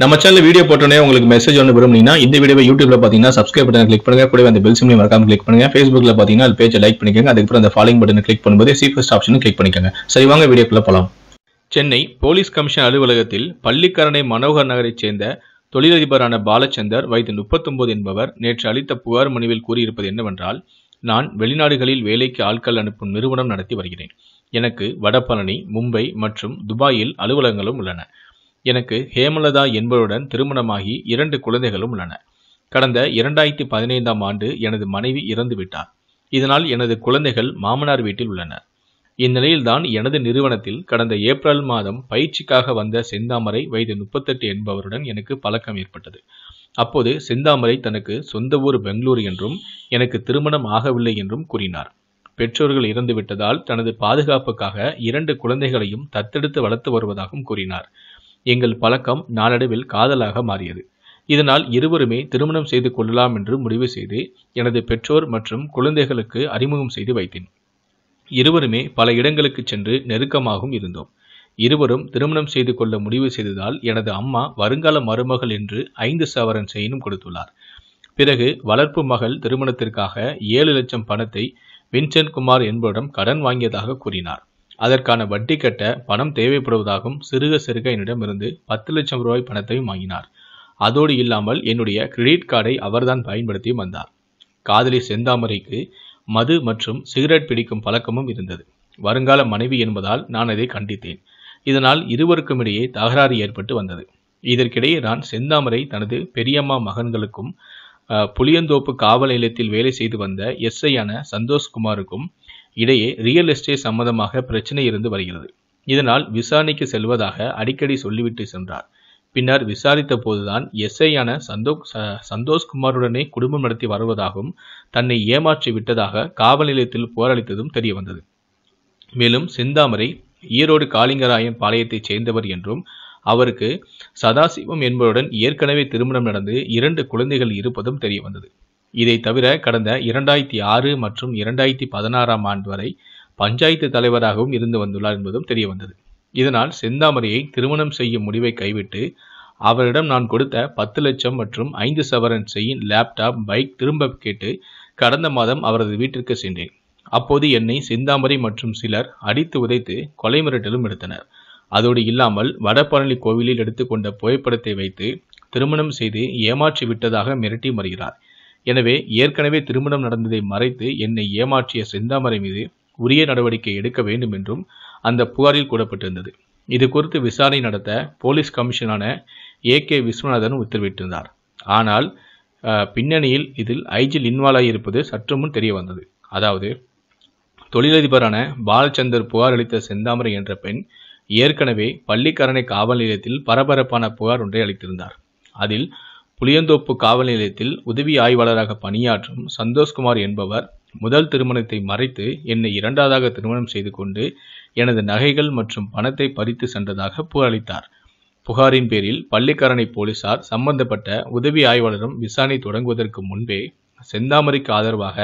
நம்ம channel video போட்டோன்னே உங்களுக்கு மெசேஜ் ஒன்று விரும்புனீங்கன்னா இந்த வீடியோ யூடியூப்ல பார்த்தீங்கன்னா சப்ஸ்கிரைப் பட்டன் கிளிக் பண்ணுங்க கூட அந்த பெல் சிம்லையும் மறக்காம கிளிக் பண்ணுங்க ஃபேஸ்புக்ல பார்த்தீங்கன்னா அது பேஜை லைக் பண்ணிக்கோங்க அதுக்கப்புறம் அந்த ஃபாலோயிங் பட்டன் கிளிக் பண்ணும்போது சீஃபஸ்ட் ஆப்ஷன் கிளிக் பண்ணிக்கோங்க சரி வாங்க வீடியோக்குள்ள போகலாம் சென்னை போலீஸ் கமிஷன் அலுவலகத்தில் பள்ளிக்கரணை மனோகர் நகரைச் சேர்ந்த தொழிலதிபரான பாலச்சந்தர் வயது முப்பத்தொன்பது என்பவர் நேற்று அளித்த புகார் மனுவில் கூறியிருப்பது என்னவென்றால் நான் வெளிநாடுகளில் வேலைக்கு ஆட்கள் அனுப்பும் நிறுவனம் நடத்தி வருகிறேன் எனக்கு வடபழனி மும்பை மற்றும் துபாயில் அலுவலகங்களும் உள்ளன எனக்கு ஹேமலதா என்பவருடன் திருமணமாகி இரண்டு குழந்தைகளும் உள்ளன கடந்த இரண்டாயிரத்தி பதினைந்தாம் ஆண்டு எனது மனைவி இறந்துவிட்டார் இதனால் எனது குழந்தைகள் மாமனார் வீட்டில் உள்ளனர் இந்நிலையில்தான் எனது நிறுவனத்தில் கடந்த ஏப்ரல் மாதம் பயிற்சிக்காக வந்த செந்தாமரை வயது முப்பத்தெட்டு என்பவருடன் எனக்கு பழக்கம் ஏற்பட்டது அப்போது செந்தாமரை தனக்கு சொந்த ஊர் பெங்களூர் என்றும் எனக்கு திருமணம் ஆகவில்லை என்றும் கூறினார் பெற்றோர்கள் இறந்துவிட்டதால் தனது பாதுகாப்புக்காக இரண்டு குழந்தைகளையும் தத்தெடுத்து வளர்த்து வருவதாகவும் கூறினார் எங்கள் பழக்கம் நாளடைவில் காதலாக மாறியது இதனால் இருவருமே திருமணம் செய்து கொள்ளலாம் என்று முடிவு செய்து எனது பெற்றோர் மற்றும் குழந்தைகளுக்கு அறிமுகம் செய்து வைத்தேன் இருவருமே பல இடங்களுக்கு சென்று நெருக்கமாகவும் இருந்தோம் இருவரும் திருமணம் செய்து கொள்ள முடிவு செய்ததால் எனது அம்மா வருங்கால மருமகள் என்று ஐந்து சவரன் செயினும் கொடுத்துள்ளார் பிறகு வளர்ப்பு மகள் திருமணத்திற்காக ஏழு லட்சம் பணத்தை வின்சென்ட் குமார் என்பவரிடம் கடன் வாங்கியதாக கூறினார் அதற்கான வட்டி கட்ட பணம் தேவைப்படுவதாகவும் சிறுக சிறுக என்னிடமிருந்து பத்து லட்சம் ரூபாய் பணத்தையும் வாங்கினார் அதோடு இல்லாமல் என்னுடைய கிரெடிட் கார்டை அவர்தான் பயன்படுத்தியும் வந்தார் காதலி செந்தாமரைக்கு மது மற்றும் சிகரெட் பிடிக்கும் பழக்கமும் இருந்தது வருங்கால மனைவி என்பதால் நான் அதை கண்டித்தேன் இதனால் இருவருக்கும் இடையே தகராறு ஏற்பட்டு வந்தது இதற்கிடையே நான் செந்தாமரை தனது பெரியம்மா மகன்களுக்கும் புளியந்தோப்பு காவல் நிலையத்தில் வேலை செய்து வந்த எஸ்ஐயான சந்தோஷ்குமாருக்கும் இடையே ரியல் எஸ்டேட் சம்பந்தமாக பிரச்சனை இருந்து வருகிறது இதனால் விசாரணைக்கு செல்வதாக அடிக்கடி சொல்லிவிட்டு சென்றார் பின்னர் விசாரித்த போதுதான் எஸ்ஐயான சந்தோ சந்தோஷ்குமாருடனே குடும்பம் நடத்தி வருவதாகவும் தன்னை ஏமாற்றி விட்டதாக காவல் நிலையத்தில் போராளித்ததும் தெரிய வந்தது மேலும் செந்தாமரை ஈரோடு காளிங்கராயன் பாளையத்தைச் சேர்ந்தவர் என்றும் அவருக்கு சதாசிவம் என்பவருடன் ஏற்கனவே திருமணம் நடந்து இரண்டு குழந்தைகள் இருப்பதும் தெரிய வந்தது இதை தவிர கடந்த இரண்டாயிரத்தி ஆறு மற்றும் இரண்டாயிரத்தி பதினாறாம் ஆண்டு வரை பஞ்சாயத்து தலைவராகவும் இருந்து வந்துள்ளார் என்பதும் தெரிய வந்தது இதனால் செந்தாமரையை திருமணம் செய்யும் முடிவை கைவிட்டு அவரிடம் நான் கொடுத்த பத்து லட்சம் மற்றும் ஐந்து சவரன் செய்யும் லேப்டாப் பைக் திரும்ப கேட்டு கடந்த மாதம் அவரது வீட்டிற்கு சென்றேன் அப்போது என்னை செந்தாமரை மற்றும் சிலர் அடித்து உதைத்து கொலை மிரட்டலும் எடுத்தனர் அதோடு இல்லாமல் வடபழனி கோவிலில் எடுத்துக்கொண்ட புகைப்படத்தை வைத்து திருமணம் செய்து ஏமாற்றி விட்டதாக மிரட்டி வருகிறார் எனவே ஏற்கனவே திருமணம் நடந்ததை மறைத்து என்னை ஏமாற்றிய செந்தாமரை மீது உரிய நடவடிக்கை எடுக்க வேண்டும் என்றும் அந்த புகாரில் கூறப்பட்டிருந்தது இது குறித்து விசாரணை நடத்த போலீஸ் கமிஷனான ஏ கே விஸ்வநாதன் உத்தரவிட்டிருந்தார் ஆனால் பின்னணியில் இதில் ஐஜில் இன்வால்வ் ஆகியிருப்பது சற்று முன் தெரிய வந்தது அதாவது தொழிலதிபரான பாலச்சந்தர் புகார் அளித்த செந்தாமரை என்ற பெண் ஏற்கனவே பள்ளிக்கரணை காவல் நிலையத்தில் பரபரப்பான புகார் ஒன்றை அளித்திருந்தார் அதில் புளியந்தோப்பு காவல் நிலையத்தில் உதவி ஆய்வாளராக பணியாற்றும் சந்தோஷ்குமார் என்பவர் முதல் திருமணத்தை மறைத்து என்னை இரண்டாவதாக திருமணம் செய்து கொண்டு எனது நகைகள் மற்றும் பணத்தை பறித்து சென்றதாக புகாரளித்தார் புகாரின் பேரில் பள்ளிக்கரணை போலீசார் சம்பந்தப்பட்ட உதவி ஆய்வாளரும் விசாரணை தொடங்குவதற்கு முன்பே செந்தாமரைக்கு ஆதரவாக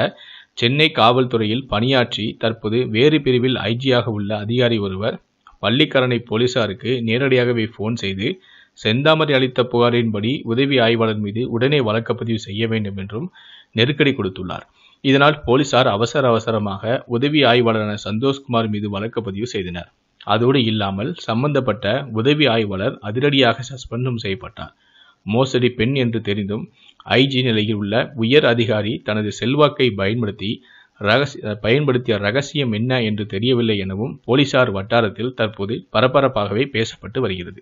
சென்னை காவல்துறையில் பணியாற்றி தற்போது வேறு பிரிவில் ஐஜியாக உள்ள அதிகாரி ஒருவர் பள்ளிக்கரணை போலீசாருக்கு நேரடியாகவே ஃபோன் செய்து செந்தாமரை அளித்த புகாரின்படி உதவி ஆய்வாளர் மீது உடனே வழக்கப்பதிவு செய்ய வேண்டும் என்றும் நெருக்கடி கொடுத்துள்ளார் இதனால் போலீசார் அவசர அவசரமாக உதவி ஆய்வாளரான சந்தோஷ்குமார் மீது வழக்கப்பதிவு செய்தனர் அதோடு இல்லாமல் சம்பந்தப்பட்ட உதவி ஆய்வாளர் அதிரடியாக சஸ்பெண்டும் செய்யப்பட்டார் மோசடி பெண் என்று தெரிந்தும் ஐஜி நிலையில் உள்ள உயர் அதிகாரி தனது செல்வாக்கை பயன்படுத்தி ரகசிய பயன்படுத்திய ரகசியம் என்ன என்று தெரியவில்லை எனவும் போலீசார் வட்டாரத்தில் தற்போது பரபரப்பாகவே பேசப்பட்டு வருகிறது